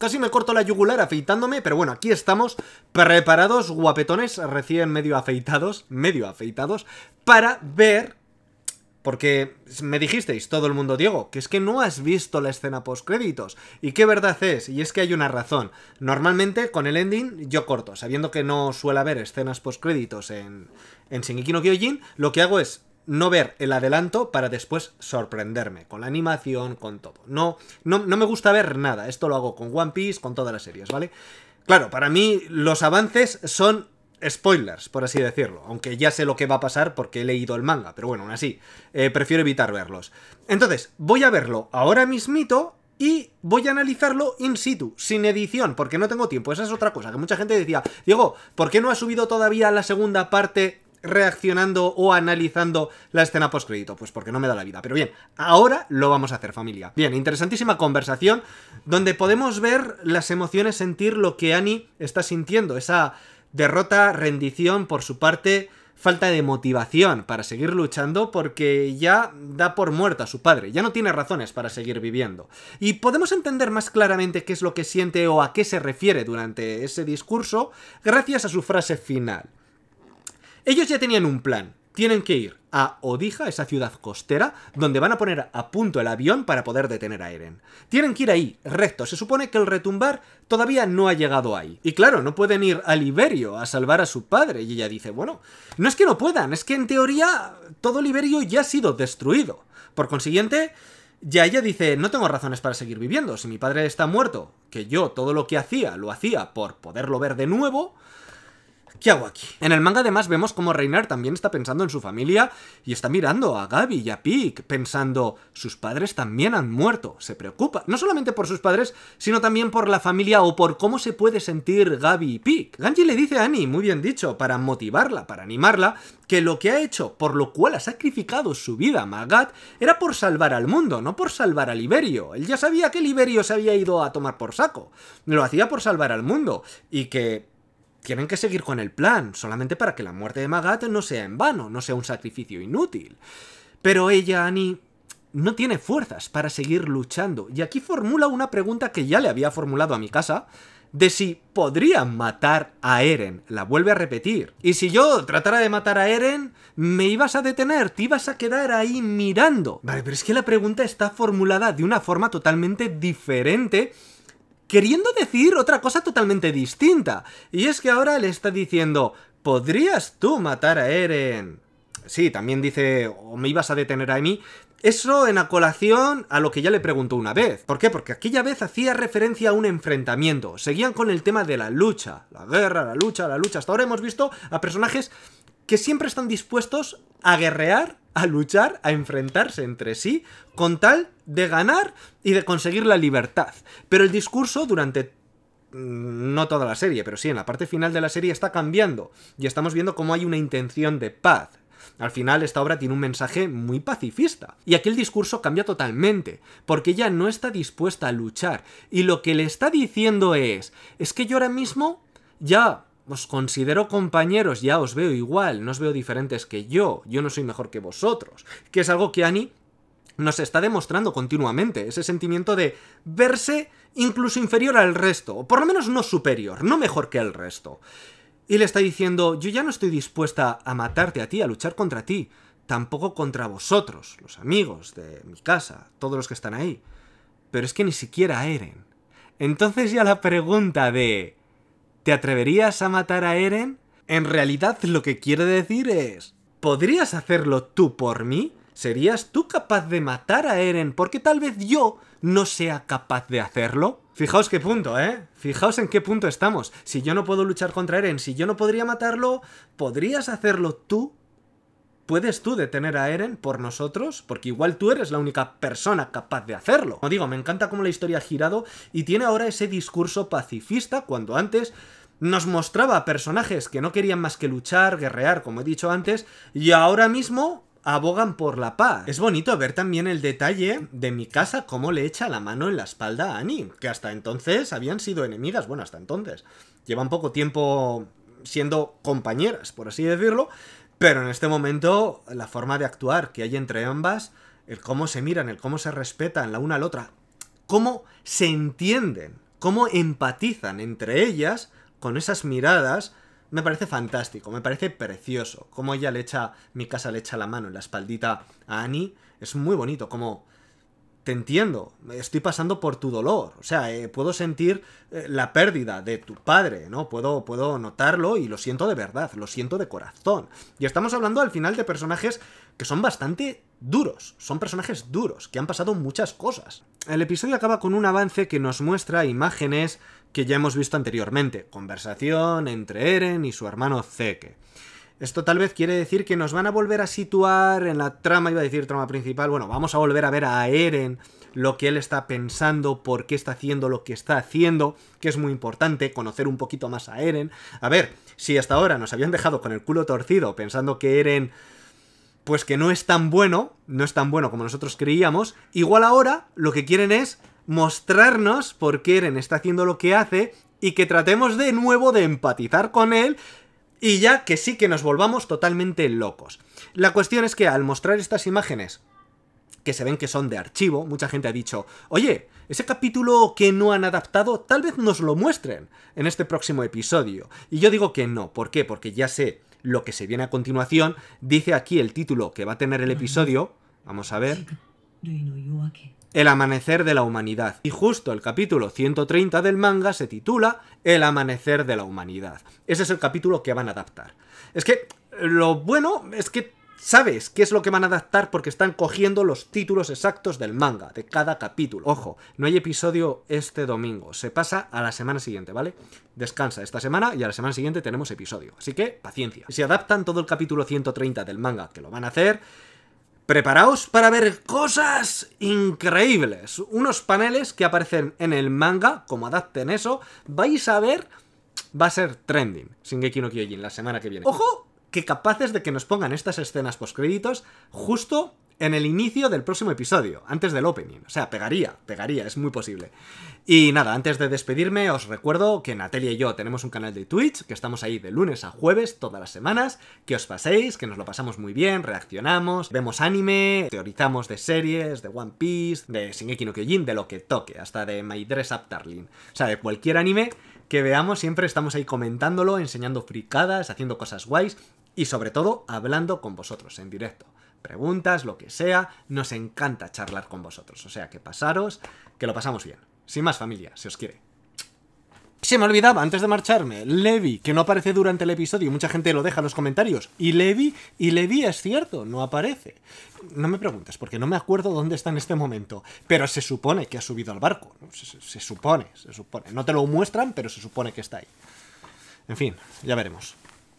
Casi me corto la yugular afeitándome, pero bueno, aquí estamos preparados, guapetones, recién medio afeitados, medio afeitados, para ver... Porque me dijisteis, todo el mundo, Diego, que es que no has visto la escena post-créditos. Y qué verdad es, y es que hay una razón. Normalmente, con el ending, yo corto. Sabiendo que no suele haber escenas postcréditos en, en Shingeki no Kyojin, lo que hago es no ver el adelanto para después sorprenderme con la animación, con todo. No, no, me gusta ver nada. Esto lo hago con One Piece, con todas las series, ¿vale? Claro, para mí los avances son spoilers, por así decirlo, aunque ya sé lo que va a pasar porque he leído el manga, pero bueno, aún así, eh, prefiero evitar verlos. Entonces, voy a verlo ahora mismito y voy a analizarlo in situ, sin edición, porque no tengo tiempo. Esa es otra cosa que mucha gente decía, Diego, ¿por qué no ha subido todavía la segunda parte reaccionando o analizando la escena post-crédito, Pues porque no me da la vida. Pero bien, ahora lo vamos a hacer, familia. Bien, interesantísima conversación donde podemos ver las emociones, sentir lo que Annie está sintiendo, esa derrota, rendición por su parte, falta de motivación para seguir luchando porque ya da por muerta a su padre, ya no tiene razones para seguir viviendo. Y podemos entender más claramente qué es lo que siente o a qué se refiere durante ese discurso gracias a su frase final. Ellos ya tenían un plan. Tienen que ir a Odija, esa ciudad costera, donde van a poner a punto el avión para poder detener a Eren. Tienen que ir ahí, recto. Se supone que el retumbar todavía no ha llegado ahí. Y claro, no pueden ir a Liberio a salvar a su padre. Y ella dice, bueno, no es que no puedan, es que en teoría todo Liberio ya ha sido destruido. Por consiguiente, ya ella dice, no tengo razones para seguir viviendo. Si mi padre está muerto, que yo todo lo que hacía lo hacía por poderlo ver de nuevo, ¿Qué hago aquí? En el manga además vemos como Reinar también está pensando en su familia y está mirando a Gabi y a Pic, pensando, sus padres también han muerto, se preocupa, no solamente por sus padres, sino también por la familia o por cómo se puede sentir Gabi y Pic. Ganji le dice a Annie, muy bien dicho, para motivarla, para animarla, que lo que ha hecho, por lo cual ha sacrificado su vida a Magat, era por salvar al mundo, no por salvar a Liberio. Él ya sabía que Liberio se había ido a tomar por saco, lo hacía por salvar al mundo, y que tienen que seguir con el plan, solamente para que la muerte de Magat no sea en vano, no sea un sacrificio inútil. Pero ella, Annie, no tiene fuerzas para seguir luchando. Y aquí formula una pregunta que ya le había formulado a mi casa, de si podría matar a Eren. La vuelve a repetir. Y si yo tratara de matar a Eren, me ibas a detener, te ibas a quedar ahí mirando. Vale, pero es que la pregunta está formulada de una forma totalmente diferente queriendo decir otra cosa totalmente distinta. Y es que ahora le está diciendo, ¿podrías tú matar a Eren? Sí, también dice, o me ibas a detener a mí. Eso en acolación a lo que ya le preguntó una vez. ¿Por qué? Porque aquella vez hacía referencia a un enfrentamiento. Seguían con el tema de la lucha. La guerra, la lucha, la lucha. Hasta ahora hemos visto a personajes que siempre están dispuestos a guerrear, a luchar, a enfrentarse entre sí, con tal de ganar y de conseguir la libertad. Pero el discurso durante mm, no toda la serie, pero sí en la parte final de la serie está cambiando y estamos viendo cómo hay una intención de paz. Al final esta obra tiene un mensaje muy pacifista y aquí el discurso cambia totalmente, porque ella no está dispuesta a luchar y lo que le está diciendo es, es que yo ahora mismo ya os considero compañeros, ya os veo igual, no os veo diferentes que yo, yo no soy mejor que vosotros, que es algo que Annie nos está demostrando continuamente, ese sentimiento de verse incluso inferior al resto, o por lo menos no superior, no mejor que el resto. Y le está diciendo, yo ya no estoy dispuesta a matarte a ti, a luchar contra ti, tampoco contra vosotros, los amigos de mi casa, todos los que están ahí. Pero es que ni siquiera Eren. Entonces ya la pregunta de... ¿Te atreverías a matar a Eren? En realidad lo que quiere decir es, ¿podrías hacerlo tú por mí? ¿Serías tú capaz de matar a Eren? Porque tal vez yo no sea capaz de hacerlo. Fijaos qué punto, ¿eh? Fijaos en qué punto estamos. Si yo no puedo luchar contra Eren, si yo no podría matarlo, ¿podrías hacerlo tú? ¿Puedes tú detener a Eren por nosotros? Porque igual tú eres la única persona capaz de hacerlo. Como digo, me encanta cómo la historia ha girado y tiene ahora ese discurso pacifista cuando antes nos mostraba personajes que no querían más que luchar, guerrear, como he dicho antes, y ahora mismo abogan por la paz. Es bonito ver también el detalle de mi casa cómo le echa la mano en la espalda a Annie, que hasta entonces habían sido enemigas, bueno, hasta entonces. Llevan poco tiempo siendo compañeras, por así decirlo, pero en este momento, la forma de actuar que hay entre ambas, el cómo se miran, el cómo se respetan la una a la otra, cómo se entienden, cómo empatizan entre ellas con esas miradas, me parece fantástico, me parece precioso. Cómo ella le echa, mi casa le echa la mano en la espaldita a Annie, es muy bonito, cómo te entiendo, estoy pasando por tu dolor, o sea, eh, puedo sentir eh, la pérdida de tu padre, ¿no? Puedo, puedo notarlo y lo siento de verdad, lo siento de corazón. Y estamos hablando al final de personajes que son bastante duros, son personajes duros, que han pasado muchas cosas. El episodio acaba con un avance que nos muestra imágenes que ya hemos visto anteriormente, conversación entre Eren y su hermano Zeke. Esto tal vez quiere decir que nos van a volver a situar en la trama, iba a decir trama principal, bueno, vamos a volver a ver a Eren, lo que él está pensando, por qué está haciendo lo que está haciendo, que es muy importante conocer un poquito más a Eren. A ver, si hasta ahora nos habían dejado con el culo torcido pensando que Eren pues que no es tan bueno, no es tan bueno como nosotros creíamos, igual ahora lo que quieren es mostrarnos por qué Eren está haciendo lo que hace y que tratemos de nuevo de empatizar con él y ya que sí que nos volvamos totalmente locos. La cuestión es que al mostrar estas imágenes, que se ven que son de archivo, mucha gente ha dicho, oye, ese capítulo que no han adaptado, tal vez nos lo muestren en este próximo episodio. Y yo digo que no, ¿por qué? Porque ya sé lo que se viene a continuación, dice aquí el título que va a tener el episodio, vamos a ver. El amanecer de la humanidad. Y justo el capítulo 130 del manga se titula El amanecer de la humanidad. Ese es el capítulo que van a adaptar. Es que lo bueno es que sabes qué es lo que van a adaptar porque están cogiendo los títulos exactos del manga, de cada capítulo. Ojo, no hay episodio este domingo, se pasa a la semana siguiente, ¿vale? Descansa esta semana y a la semana siguiente tenemos episodio. Así que paciencia. Si adaptan todo el capítulo 130 del manga, que lo van a hacer, Preparaos para ver cosas increíbles. Unos paneles que aparecen en el manga, como adapten eso, vais a ver, va a ser trending. Shingeki no Kyojin, la semana que viene. ¡Ojo! Que capaces de que nos pongan estas escenas créditos justo en el inicio del próximo episodio, antes del opening. O sea, pegaría, pegaría, es muy posible. Y nada, antes de despedirme, os recuerdo que Natalia y yo tenemos un canal de Twitch, que estamos ahí de lunes a jueves todas las semanas, que os paséis, que nos lo pasamos muy bien, reaccionamos, vemos anime, teorizamos de series, de One Piece, de Shingeki no Kyojin, de lo que toque, hasta de My Dress Up Darling. O sea, de cualquier anime que veamos, siempre estamos ahí comentándolo, enseñando fricadas, haciendo cosas guays y sobre todo hablando con vosotros en directo preguntas, lo que sea. Nos encanta charlar con vosotros. O sea, que pasaros, que lo pasamos bien. Sin más familia, se os quiere. Se me olvidaba, antes de marcharme, Levi, que no aparece durante el episodio, mucha gente lo deja en los comentarios, y Levi, y Levi es cierto, no aparece. No me preguntes, porque no me acuerdo dónde está en este momento, pero se supone que ha subido al barco, se, se supone, se supone. No te lo muestran, pero se supone que está ahí. En fin, ya veremos.